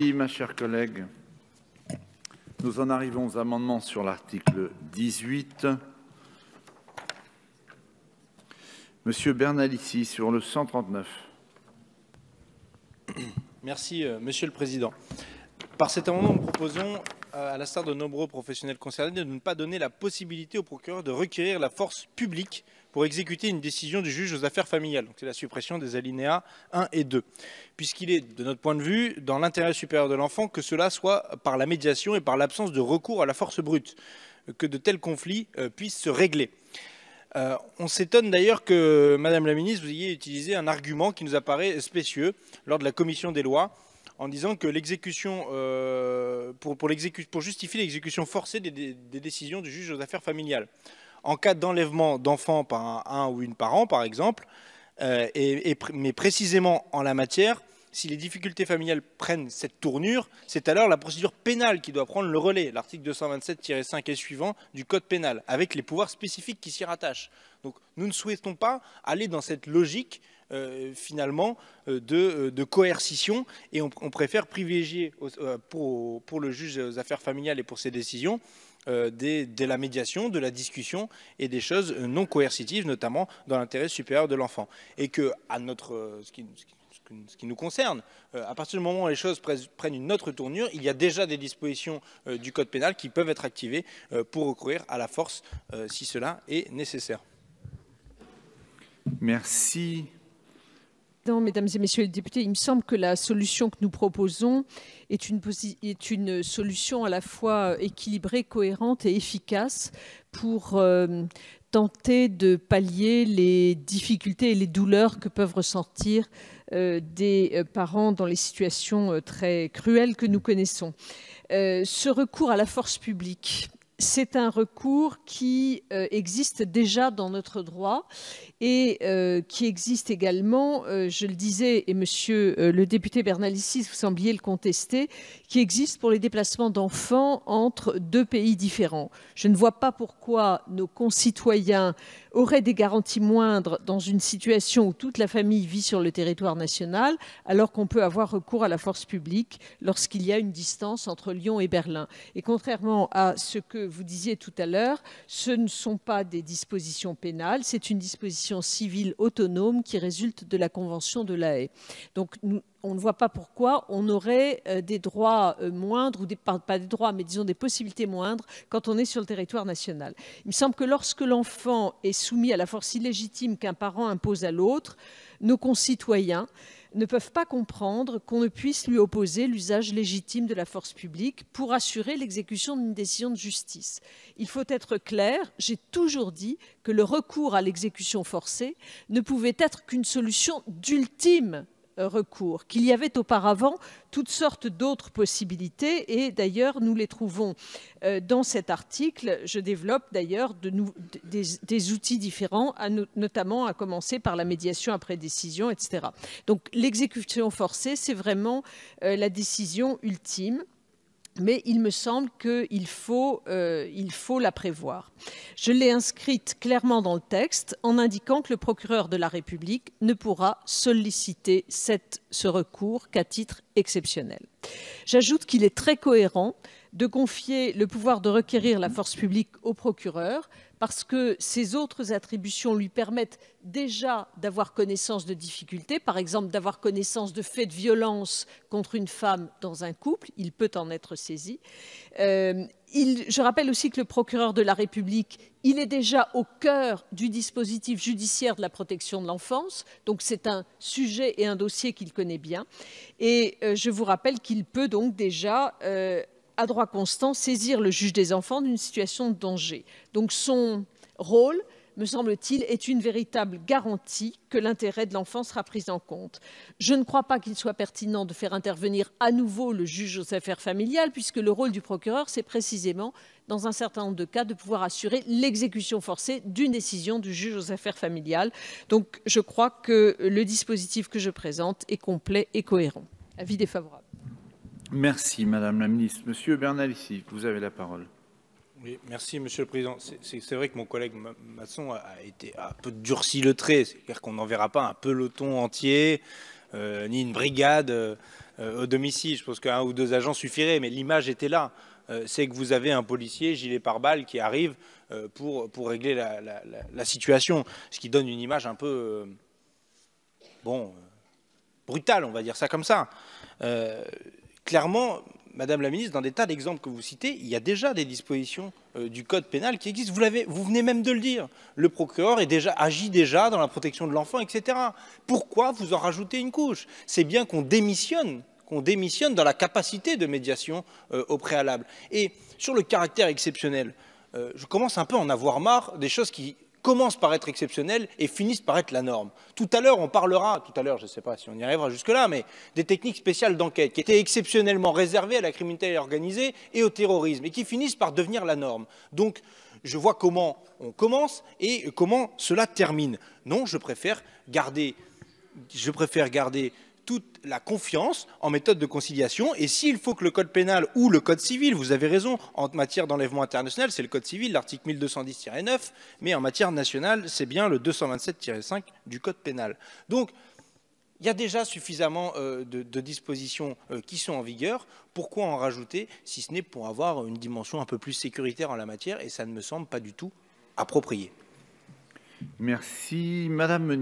Merci, ma chère collègue. Nous en arrivons aux amendements sur l'article 18. Monsieur Bernal, ici, sur le 139. Merci, euh, Monsieur le Président. Par cet amendement, nous proposons euh, à l'instar de nombreux professionnels concernés, de ne pas donner la possibilité au procureur de requérir la force publique pour exécuter une décision du juge aux affaires familiales. C'est la suppression des alinéas 1 et 2. Puisqu'il est, de notre point de vue, dans l'intérêt supérieur de l'enfant que cela soit par la médiation et par l'absence de recours à la force brute, que de tels conflits euh, puissent se régler. Euh, on s'étonne d'ailleurs que, Madame la Ministre, vous ayez utilisé un argument qui nous apparaît spécieux lors de la commission des lois, en disant que l'exécution, euh, pour, justifier l'exécution forcée des, décisions du juge aux affaires familiales. En cas d'enlèvement d'enfants par un, ou une parent, par exemple, euh, mais précisément en la matière, si les difficultés familiales prennent cette tournure, c'est alors la procédure pénale qui doit prendre le relais, l'article 227-5 et suivant du Code pénal, avec les pouvoirs spécifiques qui s'y rattachent. Donc nous ne souhaitons pas aller dans cette logique euh, finalement euh, euh, de, coercition et on, préfère privilégier pour, le juge aux affaires familiales et pour ses décisions de la médiation, de la discussion et des choses non coercitives, notamment dans l'intérêt supérieur de l'enfant. Et que, à notre, ce qui nous concerne. à partir du moment où les choses prennent une autre tournure, il y a déjà des dispositions du Code pénal qui peuvent être activées pour recourir à la force si cela est nécessaire. Merci. Mesdames et Messieurs les députés, il me semble que la solution que nous proposons est une, solution à la fois équilibrée, cohérente et efficace pour euh, tenter de pallier les difficultés et les douleurs que peuvent ressentir euh, des euh, parents dans les situations très cruelles que nous connaissons. ce recours à la force publique c'est un recours qui euh, existe déjà dans notre droit et euh, qui existe également, euh, je le disais, et monsieur le député Bernalicis, vous sembliez le contester, qui existe pour les déplacements d'enfants entre deux pays différents. Je ne vois pas pourquoi nos concitoyens auraient des garanties moindres dans une situation où toute la famille vit sur le territoire national, alors qu'on peut avoir recours à la force publique lorsqu'il y a une distance entre Lyon et Berlin. Et contrairement à ce que vous disiez tout à l'heure, ce ne sont pas des dispositions pénales, c'est une disposition civile autonome qui résulte de la Convention de l'AE. Donc on ne voit pas pourquoi on aurait euh, des droits euh, moindres, ou pas des droits, mais disons des possibilités moindres quand on est sur le territoire national. Il me semble que lorsque l'enfant est soumis à la force illégitime qu'un parent impose à l'autre, nos concitoyens ne peuvent pas comprendre qu'on ne puisse lui opposer l'usage légitime de la force publique pour assurer l'exécution d'une décision de justice. Il faut être clair, j'ai toujours dit que le recours à l'exécution forcée ne pouvait être qu'une solution d'ultime euh, recours, qu'il y avait auparavant toutes sortes d'autres possibilités, et d'ailleurs nous les trouvons euh, dans cet article. Je développe d'ailleurs des, outils différents, notamment à commencer par la médiation après décision, etc. Donc l'exécution forcée, c'est vraiment euh, la décision ultime mais il me semble qu'il faut, euh, faut la prévoir. Je l'ai inscrite clairement dans le texte en indiquant que le procureur de la République ne pourra solliciter ce recours qu'à titre exceptionnel. J'ajoute qu'il est très cohérent de confier le pouvoir de requérir la force publique au procureur, parce que ses autres attributions lui permettent déjà d'avoir connaissance de difficultés, par exemple d'avoir connaissance de faits de violence contre une femme dans un couple, il peut en être saisi. Euh, je rappelle aussi que le procureur de la République, il est déjà au cœur du dispositif judiciaire de la protection de l'enfance, donc c'est un sujet et un dossier qu'il connaît bien. Et euh, je vous rappelle qu'il peut donc déjà euh, à droit constant, saisir le juge des enfants d'une situation de danger. Donc son rôle, me semble-t-il, est une véritable garantie que l'intérêt de l'enfant sera pris en compte. Je ne crois pas qu'il soit pertinent de faire intervenir à nouveau le juge aux affaires familiales, puisque le rôle du procureur, c'est précisément, dans un certain nombre de cas, de pouvoir assurer l'exécution forcée d'une décision du juge aux affaires familiales. Donc je crois que le dispositif que je présente est complet et cohérent. Avis défavorable. Merci Madame la Ministre. Monsieur Bernal ici, vous avez la parole. Oui, merci Monsieur le Président. C'est vrai que mon collègue Masson a, été un peu durci le trait, c'est-à-dire qu'on n'enverra pas un peloton entier, euh, ni une brigade euh, au domicile. Je pense qu'un ou deux agents suffiraient, mais l'image était là. Euh, c'est que vous avez un policier gilet pare-balles qui arrive pour, pour régler la, situation, ce qui donne une image un peu, bon, brutale, on va dire ça comme ça clairement, Madame la ministre, dans des tas d'exemples que vous citez, il y a déjà des dispositions euh, du code pénal qui existent. Vous, vous venez même de le dire. Le procureur déjà, agit déjà dans la protection de l'enfant, etc. Pourquoi vous en rajoutez une couche C'est bien qu'on démissionne, qu'on démissionne dans la capacité de médiation euh, au préalable. Et sur le caractère exceptionnel, euh, je commence un peu à en avoir marre des choses qui commencent par être exceptionnelles et finissent par être la norme. Tout à l'heure, on parlera, tout à l'heure, je ne sais pas si on y arrivera jusque-là, mais des techniques spéciales d'enquête qui étaient exceptionnellement réservées à la criminalité organisée et au terrorisme et qui finissent par devenir la norme. Donc, je vois comment on commence et comment cela termine. Non, je préfère garder, je préfère garder toute la confiance en méthode de conciliation. Et s'il faut que le code pénal ou le code civil, vous avez raison, en matière d'enlèvement international, c'est le code civil, l'article 1210-9, mais en matière nationale, c'est bien le 227-5 du code pénal. Donc, il y a déjà suffisamment euh, de, dispositions euh, qui sont en vigueur. Pourquoi en rajouter, si ce n'est pour avoir une dimension un peu plus sécuritaire en la matière Et ça ne me semble pas du tout approprié. Merci, Madame.